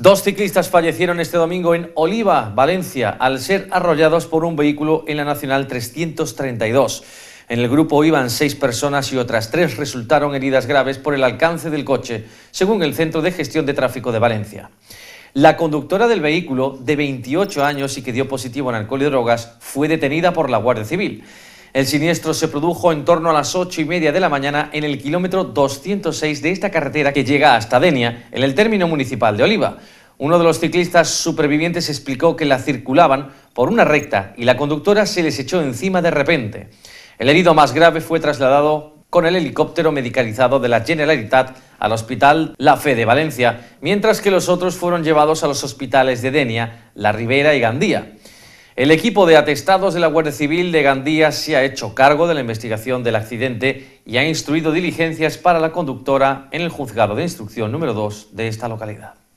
Dos ciclistas fallecieron este domingo en Oliva, Valencia, al ser arrollados por un vehículo en la Nacional 332. En el grupo iban seis personas y otras tres resultaron heridas graves por el alcance del coche, según el Centro de Gestión de Tráfico de Valencia. La conductora del vehículo, de 28 años y que dio positivo en alcohol y drogas, fue detenida por la Guardia Civil. El siniestro se produjo en torno a las 8 y media de la mañana en el kilómetro 206 de esta carretera que llega hasta Denia, en el término municipal de Oliva. Uno de los ciclistas supervivientes explicó que la circulaban por una recta y la conductora se les echó encima de repente. El herido más grave fue trasladado con el helicóptero medicalizado de la Generalitat al Hospital La Fe de Valencia, mientras que los otros fueron llevados a los hospitales de Denia, La Ribera y Gandía. El equipo de atestados de la Guardia Civil de Gandía se ha hecho cargo de la investigación del accidente y ha instruido diligencias para la conductora en el juzgado de instrucción número 2 de esta localidad.